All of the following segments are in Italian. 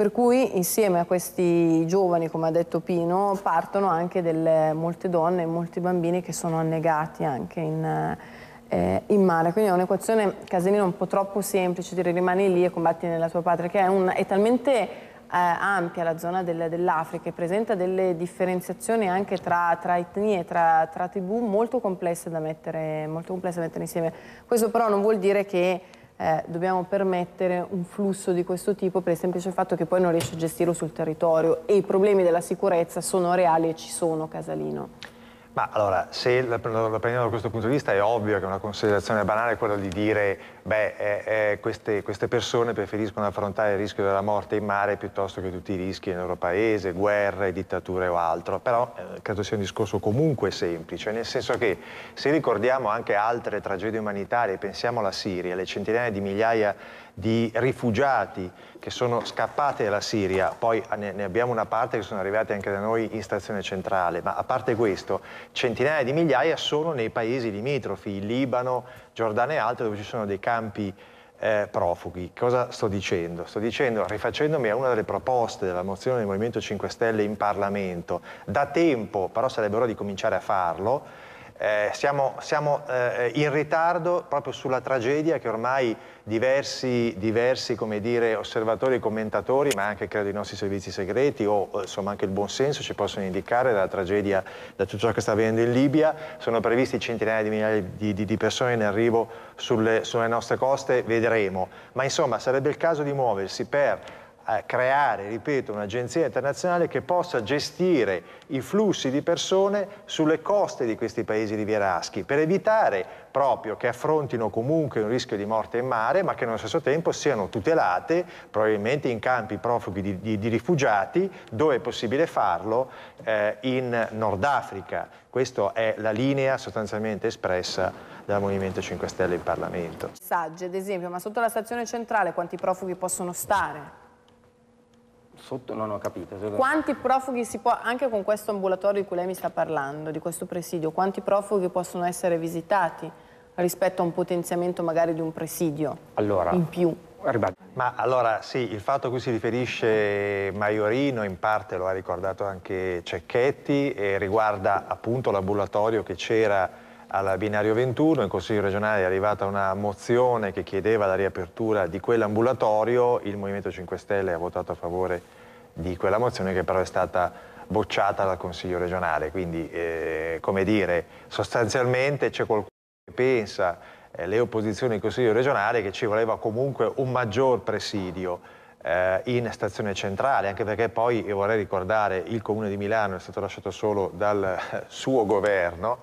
Per cui insieme a questi giovani, come ha detto Pino, partono anche delle, molte donne e molti bambini che sono annegati anche in, eh, in mare. Quindi è un'equazione casinina un po' troppo semplice, dire rimani lì e combatti nella tua patria, che è, un, è talmente eh, ampia la zona del, dell'Africa e presenta delle differenziazioni anche tra, tra etnie, tra, tra, tribù molto complesse, da mettere, molto complesse da mettere insieme. Questo però non vuol dire che eh, dobbiamo permettere un flusso di questo tipo per il semplice fatto che poi non riesce a gestirlo sul territorio e i problemi della sicurezza sono reali e ci sono, Casalino. Ma allora, se la, la, la prendiamo da questo punto di vista, è ovvio che una considerazione banale è quella di dire beh, eh, eh, queste, queste, persone preferiscono affrontare il rischio della morte in mare piuttosto che tutti i rischi nel loro paese, guerre, dittature o altro. Però eh, credo sia un discorso comunque semplice, nel senso che se ricordiamo anche altre tragedie umanitarie, pensiamo alla Siria, le centinaia di migliaia di rifugiati che sono scappati dalla Siria, poi ne, abbiamo una parte che sono arrivati anche da noi in stazione centrale, ma a parte questo centinaia di migliaia sono nei paesi limitrofi, il Libano, Giordania e altre dove ci sono dei campi eh, profughi. Cosa sto dicendo? Sto dicendo, rifacendomi a una delle proposte della mozione del Movimento 5 Stelle in Parlamento, da tempo, però sarebbe ora di cominciare a farlo, eh, siamo, siamo eh, in ritardo proprio sulla tragedia che ormai diversi, diversi come dire, osservatori e commentatori, ma anche credo i nostri servizi segreti o eh, insomma anche il buonsenso ci possono indicare dalla tragedia, da tutto ciò che sta avvenendo in Libia. Sono previsti centinaia di migliaia di, di, di persone in arrivo sulle, sulle nostre coste, vedremo. Ma insomma sarebbe il caso di muoversi per creare, ripeto, un'agenzia internazionale che possa gestire i flussi di persone sulle coste di questi paesi rivieraschi per evitare proprio che affrontino comunque un rischio di morte in mare ma che nello stesso tempo siano tutelate probabilmente in campi profughi di, di, di rifugiati dove è possibile farlo eh, in Nord Africa. Questa è la linea sostanzialmente espressa dal Movimento 5 Stelle in Parlamento. Saggi ad esempio, ma sotto la stazione centrale quanti profughi possono stare? Sotto, non ho capito. Quanti profughi si può, anche con questo ambulatorio di cui lei mi sta parlando, di questo presidio, quanti profughi possono essere visitati rispetto a un potenziamento magari di un presidio allora, in più? Ma allora sì, il fatto a cui si riferisce Maiorino in parte lo ha ricordato anche Cecchetti e riguarda appunto l'ambulatorio che c'era al binario 21, in Consiglio regionale è arrivata una mozione che chiedeva la riapertura di quell'ambulatorio, il Movimento 5 Stelle ha votato a favore di quella mozione che però è stata bocciata dal Consiglio regionale, quindi eh, come dire, sostanzialmente c'è qualcuno che pensa, eh, le opposizioni del Consiglio regionale, che ci voleva comunque un maggior presidio eh, in stazione centrale, anche perché poi, io vorrei ricordare, il Comune di Milano è stato lasciato solo dal eh, suo governo,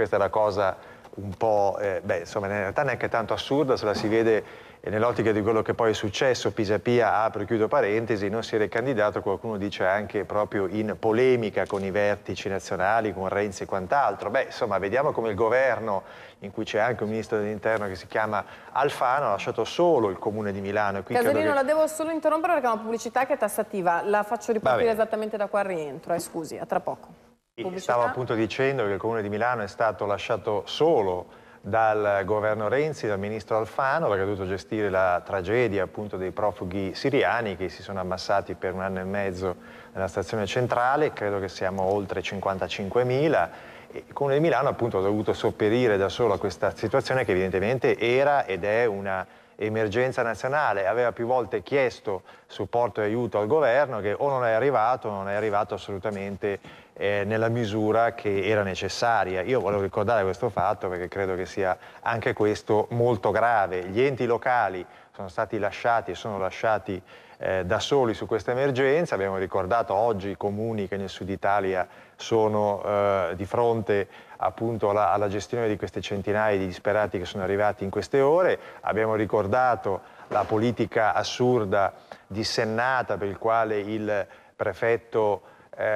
questa è la cosa un po', eh, beh, insomma, in realtà neanche tanto assurda, se la si vede eh, nell'ottica di quello che poi è successo, Pisapia, apre e chiudo parentesi, non si era candidato, qualcuno dice anche proprio in polemica con i vertici nazionali, con Renzi e quant'altro. Beh, insomma, vediamo come il governo, in cui c'è anche un ministro dell'interno che si chiama Alfano, ha lasciato solo il comune di Milano. Casolino, che... la devo solo interrompere perché è una pubblicità che è tassativa, la faccio ripartire esattamente da qua al rientro, eh, scusi, a tra poco. Pubblicità. Stavo appunto dicendo che il Comune di Milano è stato lasciato solo dal governo Renzi, dal ministro Alfano, perché ha dovuto gestire la tragedia appunto dei profughi siriani che si sono ammassati per un anno e mezzo nella stazione centrale, credo che siamo oltre 55.000. Il Comune di Milano appunto ha dovuto sopperire da solo a questa situazione che evidentemente era ed è una emergenza nazionale, aveva più volte chiesto supporto e aiuto al governo che o non è arrivato o non è arrivato assolutamente eh, nella misura che era necessaria. Io volevo ricordare questo fatto perché credo che sia anche questo molto grave. Gli enti locali sono stati lasciati e sono lasciati eh, da soli su questa emergenza. Abbiamo ricordato oggi i comuni che nel sud Italia sono eh, di fronte appunto alla, alla gestione di queste centinaia di disperati che sono arrivati in queste ore. Abbiamo ricordato la politica assurda, dissennata, per il quale il prefetto eh,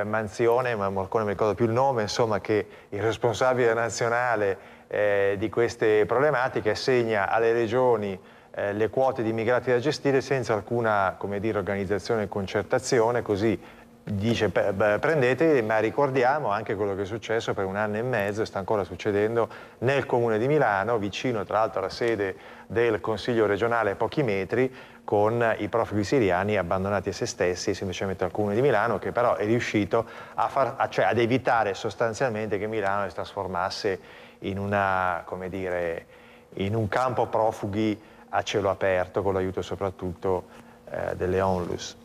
eh, Manzione, ma Morcone mi ricordo più il nome, insomma, che il responsabile nazionale eh, di queste problematiche assegna alle regioni eh, le quote di immigrati da gestire senza alcuna dire, organizzazione e concertazione, così dice beh, ma ricordiamo anche quello che è successo per un anno e mezzo, e sta ancora succedendo nel comune di Milano, vicino tra l'altro alla sede del Consiglio regionale a pochi metri, con i profughi siriani abbandonati a se stessi, semplicemente al comune di Milano, che però è riuscito a far, a, cioè, ad evitare sostanzialmente che Milano si trasformasse in, una, dire, in un campo profughi a cielo aperto, con l'aiuto soprattutto eh, delle onlus.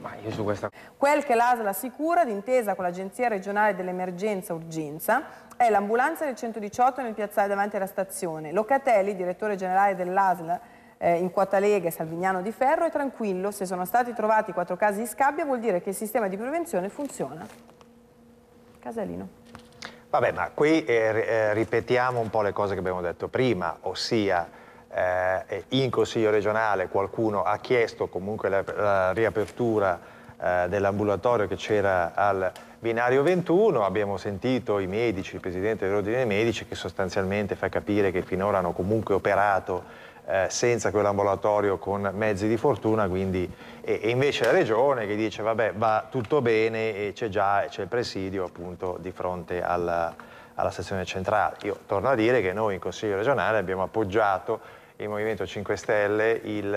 Ma io su questa... Quel che l'ASL assicura, d'intesa con l'Agenzia regionale dell'emergenza urgenza, è l'ambulanza del 118 nel piazzale davanti alla stazione. Locatelli, direttore generale dell'ASL eh, in quota e Salvignano di Ferro, è tranquillo. Se sono stati trovati quattro casi di scabbia vuol dire che il sistema di prevenzione funziona. Casalino. Vabbè, ma qui eh, eh, ripetiamo un po' le cose che abbiamo detto prima, ossia eh, in Consiglio regionale qualcuno ha chiesto comunque la, la riapertura eh, dell'ambulatorio che c'era al binario 21, abbiamo sentito i medici, il presidente dell'ordine dei medici che sostanzialmente fa capire che finora hanno comunque operato eh, senza quell'ambulatorio con mezzi di fortuna, quindi, e, e, invece la regione che dice vabbè va tutto bene e c'è già c'è il presidio appunto di fronte alla, alla stazione centrale. Io torno a dire che noi in Consiglio regionale abbiamo appoggiato il Movimento 5 Stelle il,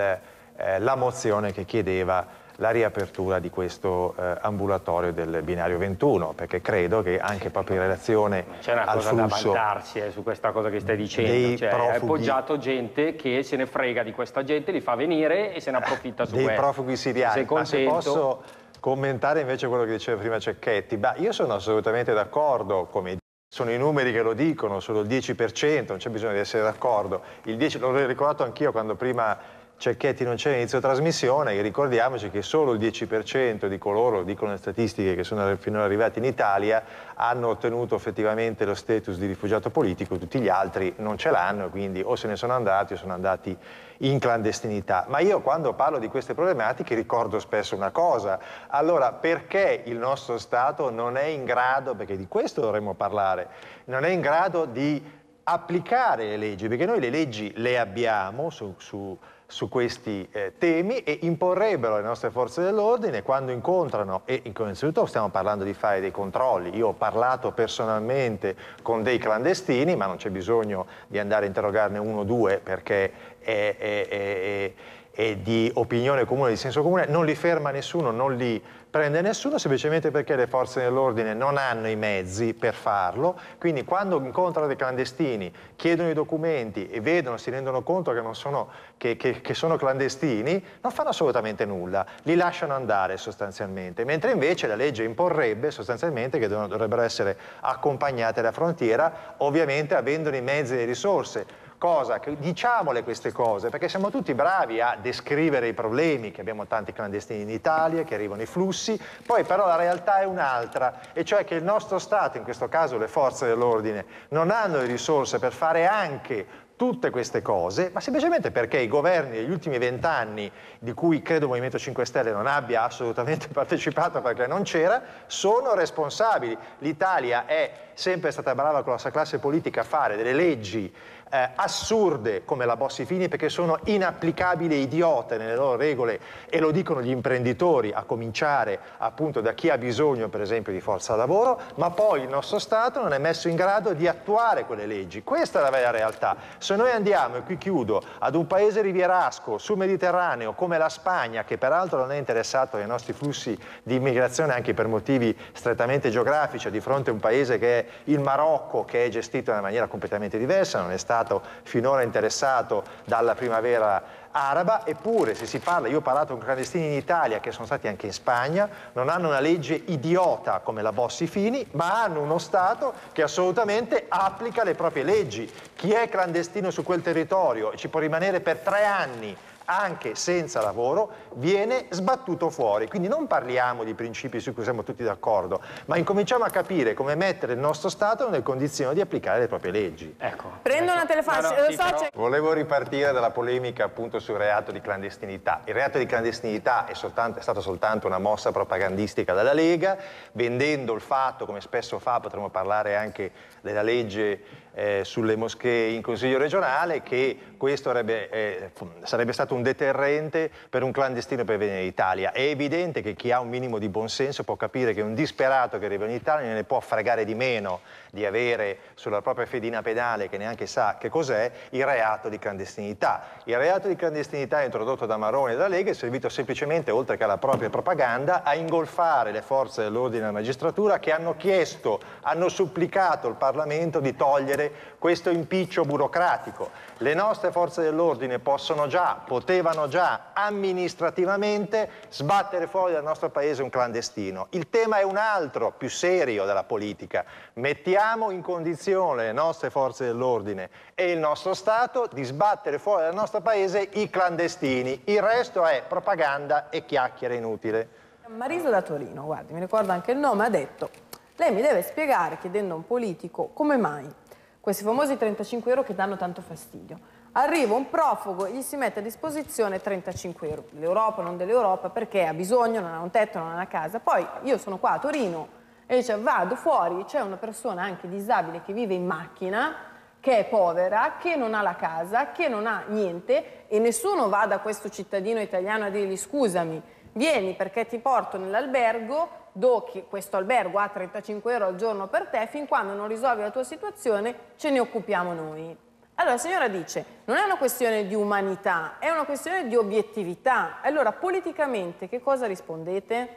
eh, la mozione che chiedeva la riapertura di questo eh, ambulatorio del binario 21 perché credo che anche proprio in relazione c'è una cosa da vantarsi eh, su questa cosa che stai dicendo cioè, profughi, è appoggiato gente che se ne frega di questa gente li fa venire e se ne approfitta su dei quello. profughi siriani se, se posso commentare invece quello che diceva prima Cecchetti beh, io sono assolutamente d'accordo come sono i numeri che lo dicono, solo il 10%, non c'è bisogno di essere d'accordo. lo ho ricordato anch'io quando prima Cecchetti non c'è inizio trasmissione, e ricordiamoci che solo il 10% di coloro, dicono le statistiche che sono finora arrivati in Italia, hanno ottenuto effettivamente lo status di rifugiato politico, tutti gli altri non ce l'hanno, quindi o se ne sono andati o sono andati in clandestinità. Ma io quando parlo di queste problematiche ricordo spesso una cosa, allora perché il nostro Stato non è in grado, perché di questo dovremmo parlare, non è in grado di applicare le leggi, perché noi le leggi le abbiamo su, su su questi eh, temi e imporrebbero alle nostre forze dell'ordine quando incontrano, e innanzitutto stiamo parlando di fare dei controlli, io ho parlato personalmente con dei clandestini, ma non c'è bisogno di andare a interrogarne uno o due perché è, è, è, è di opinione comune, di senso comune, non li ferma nessuno, non li prende nessuno semplicemente perché le forze dell'ordine non hanno i mezzi per farlo, quindi quando incontrano dei clandestini, chiedono i documenti e vedono, si rendono conto che, sono, che, che, che sono clandestini, non fanno assolutamente nulla, li lasciano andare sostanzialmente, mentre invece la legge imporrebbe sostanzialmente che dovrebbero essere accompagnate alla frontiera, ovviamente avendone i mezzi e le risorse cosa, che, diciamole queste cose, perché siamo tutti bravi a descrivere i problemi, che abbiamo tanti clandestini in Italia, che arrivano i flussi, poi però la realtà è un'altra, e cioè che il nostro Stato, in questo caso le forze dell'ordine, non hanno le risorse per fare anche tutte queste cose, ma semplicemente perché i governi degli ultimi vent'anni, di cui credo il Movimento 5 Stelle non abbia assolutamente partecipato perché non c'era, sono responsabili. L'Italia è sempre stata brava con la sua classe politica a fare delle leggi eh, assurde come la Bossi Fini perché sono inapplicabili e idiote nelle loro regole e lo dicono gli imprenditori a cominciare appunto da chi ha bisogno per esempio di forza lavoro, ma poi il nostro Stato non è messo in grado di attuare quelle leggi. Questa è la vera realtà. Se noi andiamo, e qui chiudo, ad un paese rivierasco sul Mediterraneo come la Spagna, che peraltro non è interessato ai nostri flussi di immigrazione anche per motivi strettamente geografici, di fronte a un paese che è il Marocco, che è gestito in una maniera completamente diversa, non è stato stato finora interessato dalla primavera araba, eppure se si parla, io ho parlato con clandestini in Italia che sono stati anche in Spagna, non hanno una legge idiota come la Bossi Fini, ma hanno uno Stato che assolutamente applica le proprie leggi. Chi è clandestino su quel territorio e ci può rimanere per tre anni anche senza lavoro, viene sbattuto fuori. Quindi non parliamo di principi su cui siamo tutti d'accordo, ma incominciamo a capire come mettere il nostro Stato nelle condizioni di applicare le proprie leggi. Ecco. Prendo una telefonata. No, no, eh, sì, Volevo ripartire dalla polemica appunto sul reato di clandestinità. Il reato di clandestinità è, soltanto, è stata soltanto una mossa propagandistica dalla Lega, vendendo il fatto, come spesso fa, potremmo parlare anche della legge eh, sulle moschee in Consiglio regionale, che questo avrebbe, eh, sarebbe stato un un deterrente per un clandestino per venire in Italia. È evidente che chi ha un minimo di buonsenso può capire che un disperato che arriva in Italia ne può fregare di meno di avere sulla propria fedina penale, che neanche sa che cos'è, il reato di clandestinità. Il reato di clandestinità introdotto da Marone e da Lega è servito semplicemente, oltre che alla propria propaganda, a ingolfare le forze dell'ordine e della magistratura che hanno chiesto, hanno supplicato il Parlamento di togliere questo impiccio burocratico. Le nostre forze dell'ordine possono già, potevano già amministrativamente sbattere fuori dal nostro paese un clandestino. Il tema è un altro, più serio della politica. Mettiamo in condizione le nostre forze dell'ordine e il nostro Stato di sbattere fuori dal nostro paese i clandestini. Il resto è propaganda e chiacchiere inutile. Marisa da Torino, guardi, mi ricordo anche il nome, ha detto lei mi deve spiegare, chiedendo a un politico, come mai questi famosi 35 euro che danno tanto fastidio. Arriva un profugo, e gli si mette a disposizione 35 euro, L'Europa non dell'Europa, perché ha bisogno, non ha un tetto, non ha una casa. Poi io sono qua a Torino e dice vado fuori, c'è una persona anche disabile che vive in macchina, che è povera, che non ha la casa, che non ha niente e nessuno va da questo cittadino italiano a dirgli scusami, vieni perché ti porto nell'albergo, do che questo albergo ha 35 euro al giorno per te, fin quando non risolvi la tua situazione ce ne occupiamo noi. Allora la signora dice, non è una questione di umanità, è una questione di obiettività. Allora politicamente che cosa rispondete?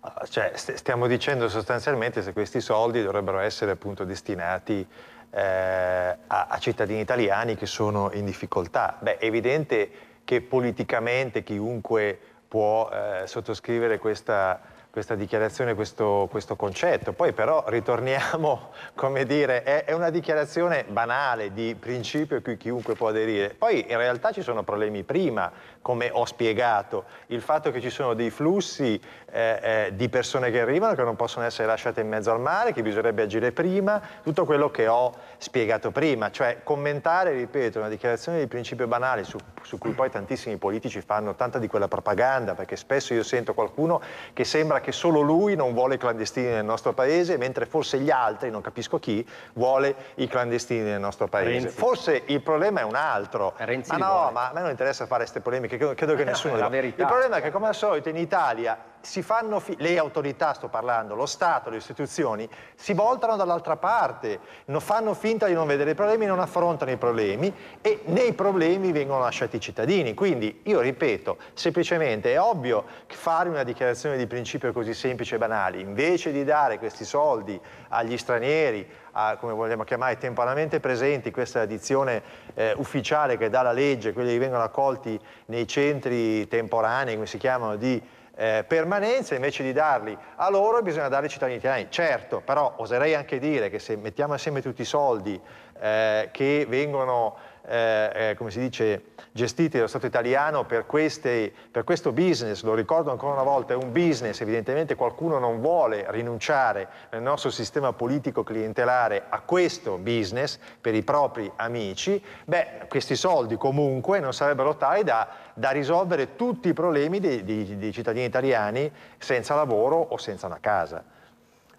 Ah, cioè, st stiamo dicendo sostanzialmente se questi soldi dovrebbero essere appunto destinati eh, a, a, cittadini italiani che sono in difficoltà. Beh, è evidente che politicamente chiunque può eh, sottoscrivere questa questa dichiarazione, questo, questo, concetto. Poi però ritorniamo, come dire, è, è, una dichiarazione banale di principio a cui chiunque può aderire. Poi in realtà ci sono problemi prima come ho spiegato, il fatto che ci sono dei flussi eh, eh, di persone che arrivano, che non possono essere lasciate in mezzo al mare, che bisognerebbe agire prima, tutto quello che ho spiegato prima, cioè commentare, ripeto, una dichiarazione di principio banale su, su cui poi tantissimi politici fanno tanta di quella propaganda, perché spesso io sento qualcuno che sembra che solo lui non vuole i clandestini nel nostro paese, mentre forse gli altri, non capisco chi, vuole i clandestini nel nostro paese. Renzi. Forse il problema è un altro. Renzi ma no, ma a me non interessa fare queste polemiche perché credo che eh, nessuno... la verità. Il problema è che come al solito in Italia si fanno... le autorità, sto parlando, lo Stato, le istituzioni, si voltano dall'altra parte, non fanno finta di non vedere i problemi, non affrontano i problemi e nei problemi vengono lasciati i cittadini. Quindi io ripeto, semplicemente è ovvio che fare una dichiarazione di principio così semplice e banale, invece di dare questi soldi agli stranieri, a, come vogliamo chiamare, temporaneamente presenti, questa è la dizione eh, ufficiale che dà la legge, quelli che vengono accolti nei centri temporanei, come si chiamano, di eh, permanenza, invece di darli a loro bisogna darli ai cittadini italiani. Certo, però oserei anche dire che se mettiamo insieme tutti i soldi eh, che vengono eh, eh, come si dice, gestiti dallo Stato italiano per, queste, per questo business, lo ricordo ancora una volta, è un business, evidentemente qualcuno non vuole rinunciare nel nostro sistema politico clientelare a questo business per i propri amici, beh, questi soldi comunque non sarebbero tali da, da risolvere tutti i problemi dei, dei, dei cittadini italiani senza lavoro o senza una casa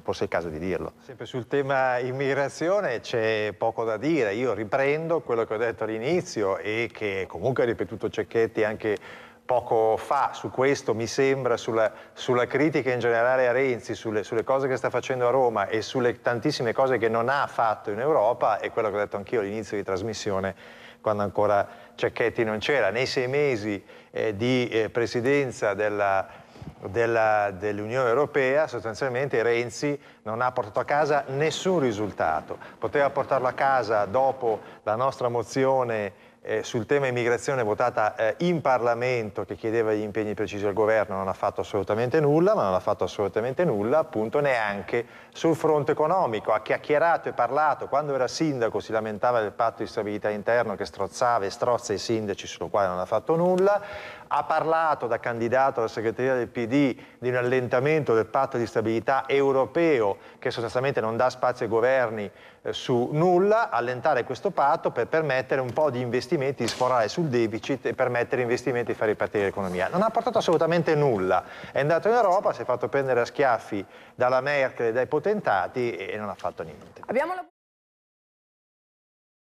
forse è il caso di dirlo. Sempre sul tema immigrazione c'è poco da dire, io riprendo quello che ho detto all'inizio e che comunque ha ripetuto Cecchetti anche poco fa su questo, mi sembra, sulla, sulla critica in generale a Renzi, sulle, sulle, cose che sta facendo a Roma e sulle tantissime cose che non ha fatto in Europa, è quello che ho detto anch'io all'inizio di trasmissione, quando ancora Cecchetti non c'era. Nei sei mesi eh, di eh, presidenza della dell'Unione Europea, sostanzialmente Renzi non ha portato a casa nessun risultato. Poteva portarlo a casa dopo la nostra mozione eh, sul tema immigrazione votata eh, in Parlamento che chiedeva gli impegni precisi al governo non ha fatto assolutamente nulla, ma non ha fatto assolutamente nulla appunto neanche sul fronte economico. Ha chiacchierato e parlato, quando era sindaco si lamentava del patto di stabilità interno che strozzava e strozza i sindaci, sul quale non ha fatto nulla. Ha parlato da candidato alla segreteria del PD di un allentamento del patto di stabilità europeo che sostanzialmente non dà spazio ai governi eh, su nulla, allentare questo patto per permettere un po' di investimenti, di sforare sul deficit e permettere investimenti e far ripartire l'economia. Non ha portato assolutamente nulla, è andato in Europa, si è fatto prendere a schiaffi dalla Merkel e dai potentati e non ha fatto niente.